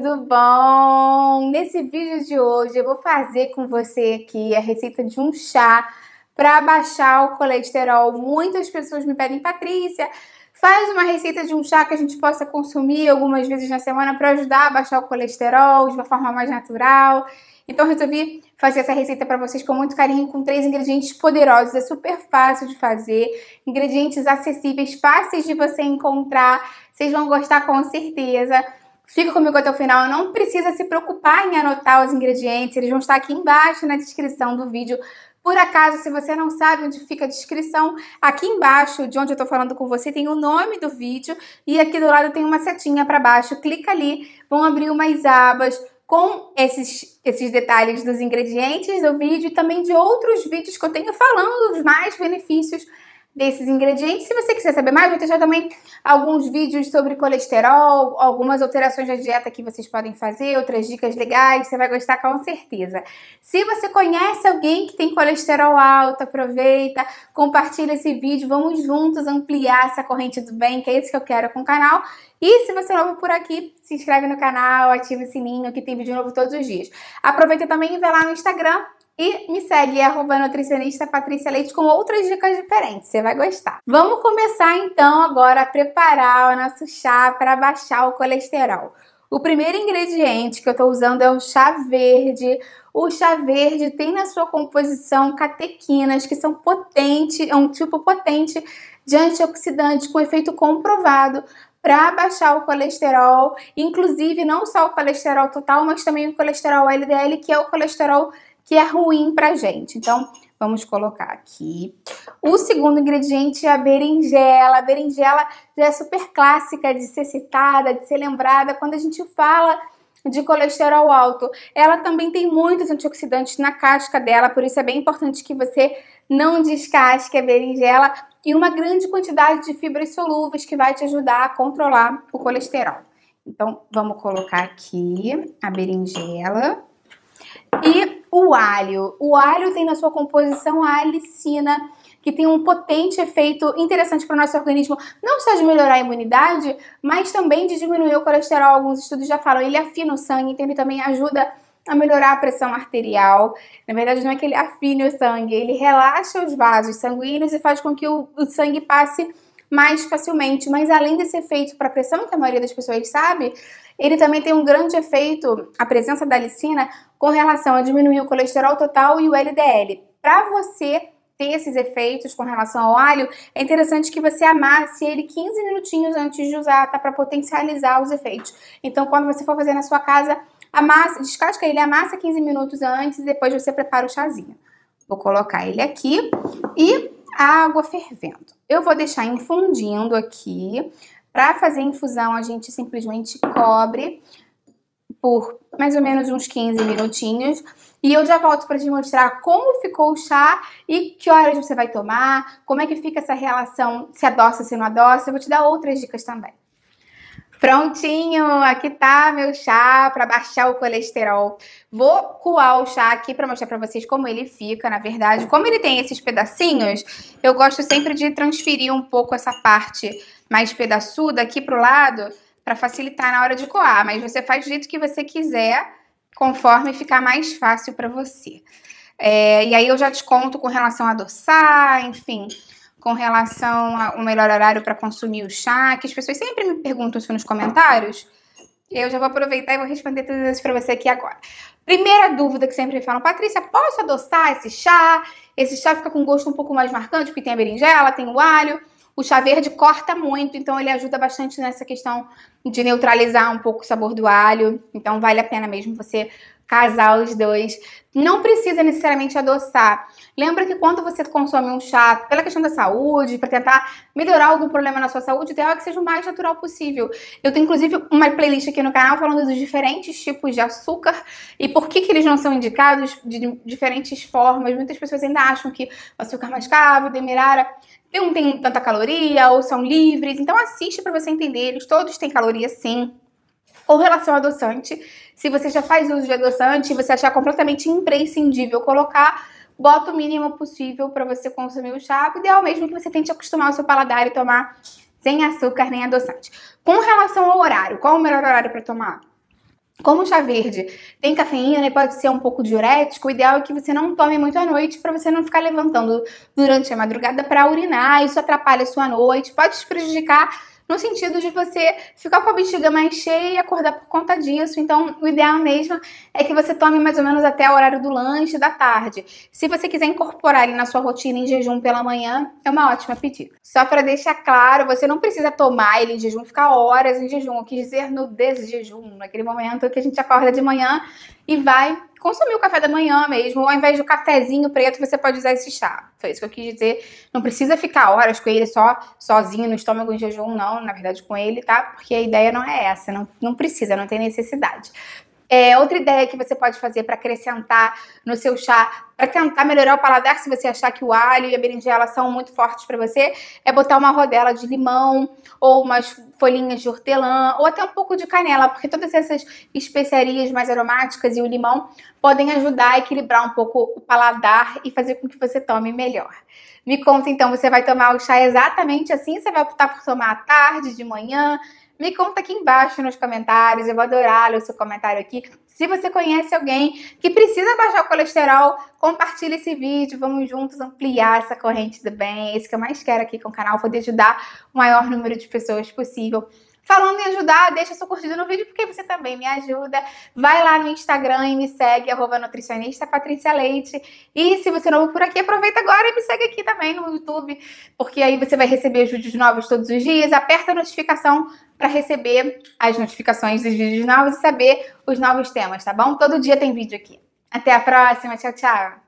tudo bom? Nesse vídeo de hoje eu vou fazer com você aqui a receita de um chá para baixar o colesterol. Muitas pessoas me pedem, Patrícia, faz uma receita de um chá que a gente possa consumir algumas vezes na semana para ajudar a baixar o colesterol de uma forma mais natural. Então resolvi fazer essa receita para vocês com muito carinho, com três ingredientes poderosos, é super fácil de fazer, ingredientes acessíveis, fáceis de você encontrar, vocês vão gostar com certeza. Fica comigo até o final, não precisa se preocupar em anotar os ingredientes, eles vão estar aqui embaixo na descrição do vídeo. Por acaso, se você não sabe onde fica a descrição, aqui embaixo de onde eu estou falando com você tem o nome do vídeo e aqui do lado tem uma setinha para baixo. Clica ali, vão abrir umas abas com esses, esses detalhes dos ingredientes do vídeo e também de outros vídeos que eu tenho falando dos mais benefícios desses ingredientes. Se você quiser saber mais, vou deixar também alguns vídeos sobre colesterol, algumas alterações da dieta que vocês podem fazer, outras dicas legais, você vai gostar com certeza. Se você conhece alguém que tem colesterol alto, aproveita, compartilha esse vídeo, vamos juntos ampliar essa corrente do bem, que é isso que eu quero com o canal. E se você é novo por aqui, se inscreve no canal, ativa o sininho que tem vídeo novo todos os dias. Aproveita também e vai lá no Instagram e me segue, é arroba nutricionista Patrícia Leite, com outras dicas diferentes. Você vai gostar. Vamos começar então agora a preparar o nosso chá para baixar o colesterol. O primeiro ingrediente que eu estou usando é o chá verde. O chá verde tem na sua composição catequinas, que são potente, é um tipo potente de antioxidante com efeito comprovado para baixar o colesterol, inclusive não só o colesterol total, mas também o colesterol LDL, que é o colesterol que é ruim pra gente. Então, vamos colocar aqui. O segundo ingrediente é a berinjela. A berinjela já é super clássica de ser citada, de ser lembrada quando a gente fala de colesterol alto. Ela também tem muitos antioxidantes na casca dela, por isso é bem importante que você não descasque a berinjela e uma grande quantidade de fibras solúveis que vai te ajudar a controlar o colesterol. Então, vamos colocar aqui a berinjela. E o alho. O alho tem na sua composição a alicina, que tem um potente efeito interessante para o nosso organismo, não só de melhorar a imunidade, mas também de diminuir o colesterol. Alguns estudos já falam, ele afina o sangue, então ele também ajuda a melhorar a pressão arterial. Na verdade, não é que ele afine o sangue, ele relaxa os vasos sanguíneos e faz com que o, o sangue passe mais facilmente. Mas além desse efeito para pressão que a maioria das pessoas sabe, ele também tem um grande efeito, a presença da licina, com relação a diminuir o colesterol total e o LDL. Para você ter esses efeitos com relação ao alho, é interessante que você amasse ele 15 minutinhos antes de usar, tá? Para potencializar os efeitos. Então, quando você for fazer na sua casa, amasse, descasca ele, amassa 15 minutos antes e depois você prepara o chazinho. Vou colocar ele aqui e a água fervendo. Eu vou deixar infundindo aqui. Para fazer infusão, a gente simplesmente cobre por mais ou menos uns 15 minutinhos. E eu já volto para te mostrar como ficou o chá e que horas você vai tomar, como é que fica essa relação, se adoça, se não adoça. Eu vou te dar outras dicas também. Prontinho, aqui tá meu chá para baixar o colesterol. Vou coar o chá aqui para mostrar para vocês como ele fica, na verdade. Como ele tem esses pedacinhos, eu gosto sempre de transferir um pouco essa parte mais pedaçuda aqui pro lado para facilitar na hora de coar, mas você faz do jeito que você quiser, conforme ficar mais fácil para você. É, e aí eu já te conto com relação a adoçar, enfim, com relação ao melhor horário para consumir o chá, que as pessoas sempre me perguntam isso nos comentários. Eu já vou aproveitar e vou responder todas isso para você aqui agora. Primeira dúvida que sempre me falam, Patrícia, posso adoçar esse chá? Esse chá fica com gosto um pouco mais marcante, porque tem a berinjela, tem o alho. O chá verde corta muito, então ele ajuda bastante nessa questão de neutralizar um pouco o sabor do alho. Então vale a pena mesmo você casar os dois. Não precisa necessariamente adoçar. Lembra que quando você consome um chá, pela questão da saúde, para tentar melhorar algum problema na sua saúde, o ideal é que seja o mais natural possível. Eu tenho inclusive uma playlist aqui no canal falando dos diferentes tipos de açúcar e por que, que eles não são indicados de diferentes formas. Muitas pessoas ainda acham que o açúcar mascavo, demerara, não tem tanta caloria ou são livres. Então assiste para você entender. Eles todos têm caloria sim ou relação adoçante. Se você já faz uso de adoçante e você achar completamente imprescindível colocar, bota o mínimo possível para você consumir o chá. O ideal mesmo que você tente acostumar o seu paladar e tomar sem açúcar nem adoçante. Com relação ao horário, qual o melhor horário para tomar? Como o chá verde tem cafeína e pode ser um pouco diurético, o ideal é que você não tome muito à noite para você não ficar levantando durante a madrugada para urinar. Isso atrapalha a sua noite, pode te prejudicar no sentido de você ficar com a bexiga mais cheia e acordar por conta disso. Então, o ideal mesmo é que você tome mais ou menos até o horário do lanche da tarde. Se você quiser incorporar ele na sua rotina em jejum pela manhã, é uma ótima pedida. Só para deixar claro, você não precisa tomar ele em jejum, ficar horas em jejum. Eu quis dizer no desjejum, naquele momento que a gente acorda de manhã e vai consumir o café da manhã mesmo, ou ao invés do cafezinho preto, você pode usar esse chá. Foi isso que eu quis dizer. Não precisa ficar horas com ele só sozinho no estômago em jejum, não, na verdade com ele, tá? Porque a ideia não é essa, não, não precisa, não tem necessidade. É, outra ideia que você pode fazer para acrescentar no seu chá, para tentar melhorar o paladar, se você achar que o alho e a berinjela são muito fortes para você, é botar uma rodela de limão ou umas folhinhas de hortelã ou até um pouco de canela, porque todas essas especiarias mais aromáticas e o limão podem ajudar a equilibrar um pouco o paladar e fazer com que você tome melhor. Me conta então, você vai tomar o chá exatamente assim? Você vai optar por tomar à tarde, de manhã? Me conta aqui embaixo nos comentários, eu vou adorar ler o seu comentário aqui. Se você conhece alguém que precisa baixar o colesterol, compartilhe esse vídeo, vamos juntos ampliar essa corrente do bem. Esse é que eu mais quero aqui com o canal, poder ajudar o maior número de pessoas possível Falando em ajudar, deixa sua curtida no vídeo porque você também me ajuda. Vai lá no Instagram e me segue, arroba nutricionista Patrícia Leite. E se você é novo por aqui, aproveita agora e me segue aqui também no YouTube, porque aí você vai receber os vídeos novos todos os dias. Aperta a notificação para receber as notificações dos vídeos novos e saber os novos temas, tá bom? Todo dia tem vídeo aqui. Até a próxima, tchau, tchau!